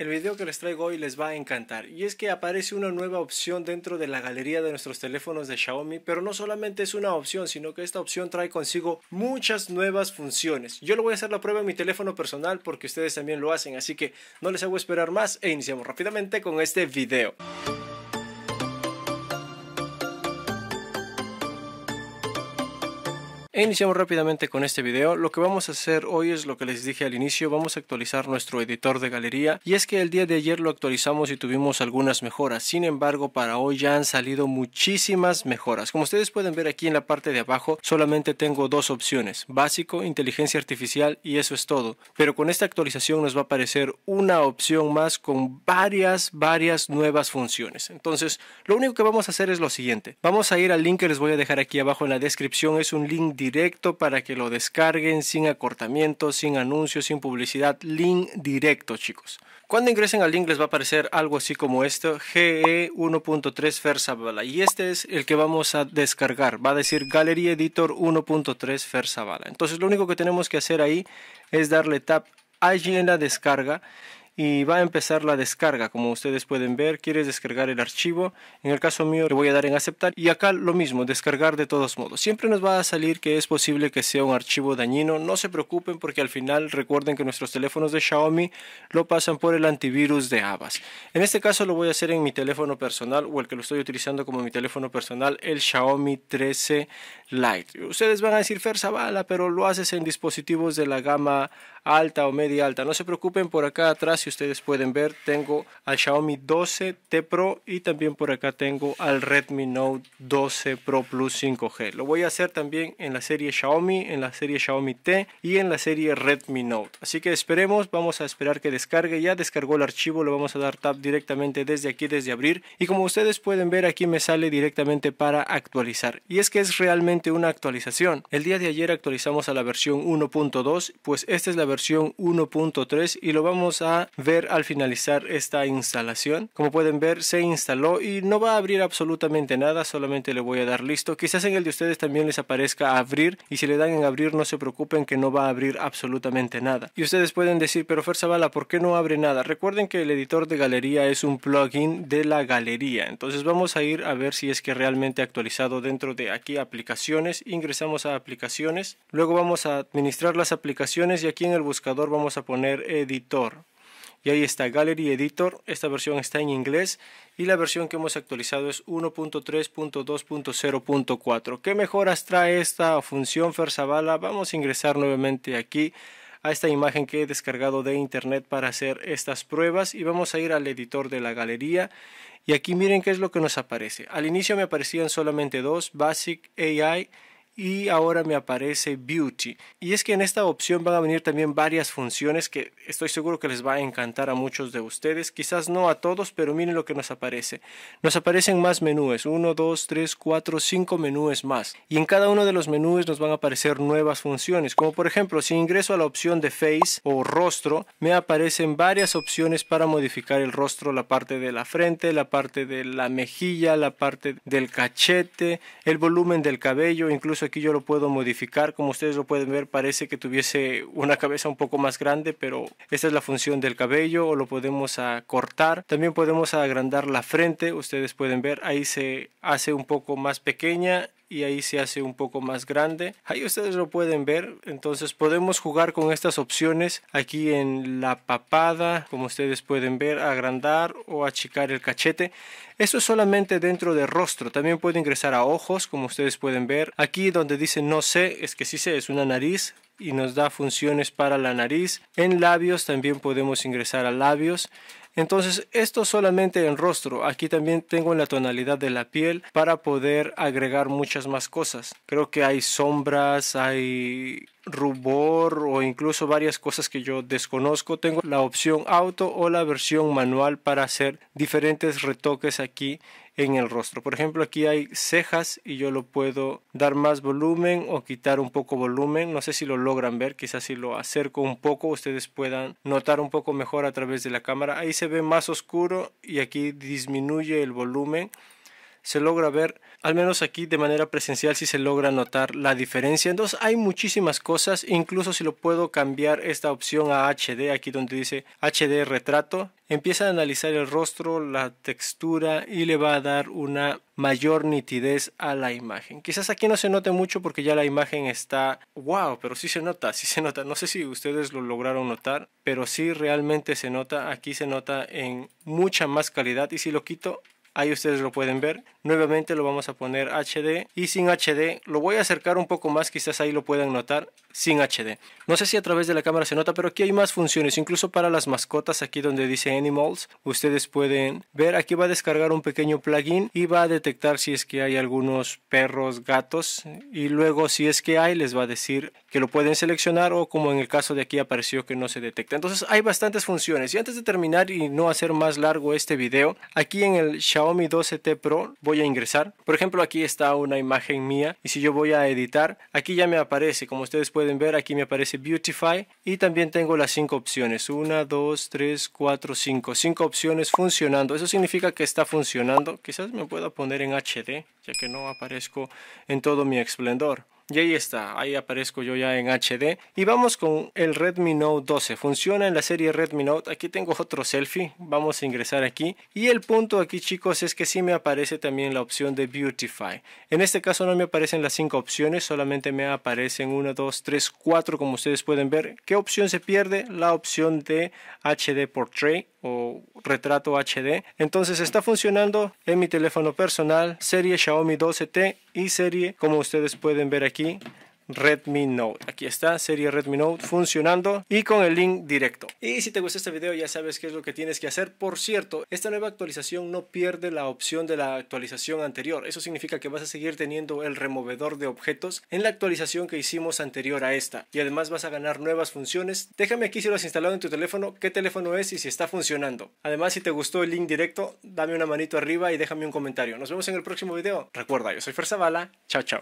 El video que les traigo hoy les va a encantar y es que aparece una nueva opción dentro de la galería de nuestros teléfonos de Xiaomi, pero no solamente es una opción, sino que esta opción trae consigo muchas nuevas funciones. Yo lo voy a hacer la prueba en mi teléfono personal porque ustedes también lo hacen, así que no les hago esperar más e iniciamos rápidamente con este video. iniciamos rápidamente con este video. Lo que vamos a hacer hoy es lo que les dije al inicio, vamos a actualizar nuestro editor de galería y es que el día de ayer lo actualizamos y tuvimos algunas mejoras. Sin embargo, para hoy ya han salido muchísimas mejoras. Como ustedes pueden ver aquí en la parte de abajo, solamente tengo dos opciones, básico, inteligencia artificial y eso es todo. Pero con esta actualización nos va a aparecer una opción más con varias, varias nuevas funciones. Entonces, lo único que vamos a hacer es lo siguiente. Vamos a ir al link que les voy a dejar aquí abajo en la descripción, es un link directo directo para que lo descarguen sin acortamiento, sin anuncios, sin publicidad. Link directo, chicos. Cuando ingresen al link les va a aparecer algo así como esto, GE 1.3 Fersavala. Y este es el que vamos a descargar. Va a decir Gallery Editor 1.3 Fersavala. Entonces lo único que tenemos que hacer ahí es darle tap allí en la descarga y va a empezar la descarga. Como ustedes pueden ver, quieres descargar el archivo. En el caso mío le voy a dar en aceptar y acá lo mismo, descargar de todos modos. Siempre nos va a salir que es posible que sea un archivo dañino. No se preocupen porque al final recuerden que nuestros teléfonos de Xiaomi lo pasan por el antivirus de habas En este caso lo voy a hacer en mi teléfono personal o el que lo estoy utilizando como mi teléfono personal, el Xiaomi 13 Lite. Ustedes van a decir, Fer bala pero lo haces en dispositivos de la gama alta o media alta. No se preocupen, por acá atrás ustedes pueden ver tengo al Xiaomi 12T Pro y también por acá tengo al Redmi Note 12 Pro Plus 5G. Lo voy a hacer también en la serie Xiaomi, en la serie Xiaomi T y en la serie Redmi Note. Así que esperemos, vamos a esperar que descargue. Ya descargó el archivo, lo vamos a dar tap directamente desde aquí, desde abrir. Y como ustedes pueden ver aquí me sale directamente para actualizar. Y es que es realmente una actualización. El día de ayer actualizamos a la versión 1.2, pues esta es la versión 1.3 y lo vamos a ver al finalizar esta instalación. Como pueden ver, se instaló y no va a abrir absolutamente nada, solamente le voy a dar listo. Quizás en el de ustedes también les aparezca abrir y si le dan en abrir no se preocupen que no va a abrir absolutamente nada. Y ustedes pueden decir, pero fuerza bala ¿por qué no abre nada? Recuerden que el editor de galería es un plugin de la galería. Entonces vamos a ir a ver si es que realmente actualizado dentro de aquí aplicaciones. Ingresamos a aplicaciones. Luego vamos a administrar las aplicaciones y aquí en el buscador vamos a poner editor. Y ahí está Gallery Editor, esta versión está en inglés y la versión que hemos actualizado es 1.3.2.0.4. ¿Qué mejoras trae esta función ferzavala Vamos a ingresar nuevamente aquí a esta imagen que he descargado de internet para hacer estas pruebas y vamos a ir al editor de la galería y aquí miren qué es lo que nos aparece. Al inicio me aparecían solamente dos, Basic AI y ahora me aparece Beauty. Y es que en esta opción van a venir también varias funciones que estoy seguro que les va a encantar a muchos de ustedes. Quizás no a todos, pero miren lo que nos aparece. Nos aparecen más menús, 1, 2, 3, 4, 5 menús más. Y en cada uno de los menús nos van a aparecer nuevas funciones, como por ejemplo si ingreso a la opción de Face o rostro, me aparecen varias opciones para modificar el rostro, la parte de la frente, la parte de la mejilla, la parte del cachete, el volumen del cabello, incluso aquí yo lo puedo modificar. Como ustedes lo pueden ver, parece que tuviese una cabeza un poco más grande, pero esta es la función del cabello o lo podemos cortar. También podemos agrandar la frente. Ustedes pueden ver, ahí se hace un poco más pequeña y ahí se hace un poco más grande. Ahí ustedes lo pueden ver. Entonces podemos jugar con estas opciones aquí en la papada, como ustedes pueden ver, agrandar o achicar el cachete. eso es solamente dentro de rostro. También puede ingresar a ojos, como ustedes pueden ver. Aquí donde dice no sé, es que sí sé, es una nariz y nos da funciones para la nariz. En labios también podemos ingresar a labios. Entonces, esto solamente en rostro. Aquí también tengo la tonalidad de la piel para poder agregar muchas más cosas. Creo que hay sombras, hay rubor o incluso varias cosas que yo desconozco. Tengo la opción auto o la versión manual para hacer diferentes retoques aquí en el rostro. Por ejemplo, aquí hay cejas y yo lo puedo dar más volumen o quitar un poco volumen. No sé si lo logran ver, quizás si lo acerco un poco ustedes puedan notar un poco mejor a través de la cámara. Ahí se ve más oscuro y aquí disminuye el volumen se logra ver, al menos aquí de manera presencial, si se logra notar la diferencia. Entonces hay muchísimas cosas, incluso si lo puedo cambiar esta opción a HD, aquí donde dice HD retrato, empieza a analizar el rostro, la textura y le va a dar una mayor nitidez a la imagen. Quizás aquí no se note mucho porque ya la imagen está wow, pero sí se nota, sí se nota. No sé si ustedes lo lograron notar, pero sí realmente se nota, aquí se nota en mucha más calidad y si lo quito Ahí ustedes lo pueden ver. Nuevamente lo vamos a poner HD y sin HD. Lo voy a acercar un poco más, quizás ahí lo puedan notar, sin HD. No sé si a través de la cámara se nota, pero aquí hay más funciones, incluso para las mascotas, aquí donde dice Animals. Ustedes pueden ver, aquí va a descargar un pequeño plugin y va a detectar si es que hay algunos perros, gatos. Y luego si es que hay, les va a decir que lo pueden seleccionar o como en el caso de aquí apareció que no se detecta. Entonces hay bastantes funciones y antes de terminar y no hacer más largo este video, aquí en el Xiaomi 12T Pro voy a ingresar. Por ejemplo aquí está una imagen mía y si yo voy a editar, aquí ya me aparece, como ustedes pueden ver, aquí me aparece Beautify y también tengo las cinco opciones, 1, 2, 3, 4, 5, cinco opciones funcionando. Eso significa que está funcionando. Quizás me pueda poner en HD, ya que no aparezco en todo mi esplendor. Y ahí está, ahí aparezco yo ya en HD. Y vamos con el Redmi Note 12. Funciona en la serie Redmi Note. Aquí tengo otro selfie. Vamos a ingresar aquí. Y el punto aquí chicos es que sí me aparece también la opción de Beautify. En este caso no me aparecen las 5 opciones. Solamente me aparecen 1, 2, 3, 4 como ustedes pueden ver. ¿Qué opción se pierde? La opción de HD Portrait o retrato HD. Entonces está funcionando en mi teléfono personal, serie Xiaomi 12T y serie como ustedes pueden ver aquí Redmi Note. Aquí está, serie Redmi Note funcionando y con el link directo. Y si te gustó este video ya sabes qué es lo que tienes que hacer. Por cierto, esta nueva actualización no pierde la opción de la actualización anterior. Eso significa que vas a seguir teniendo el removedor de objetos en la actualización que hicimos anterior a esta. Y además vas a ganar nuevas funciones. Déjame aquí si lo has instalado en tu teléfono, qué teléfono es y si está funcionando. Además, si te gustó el link directo, dame una manito arriba y déjame un comentario. Nos vemos en el próximo video. Recuerda, yo soy Fer Zavala. Chao, chao.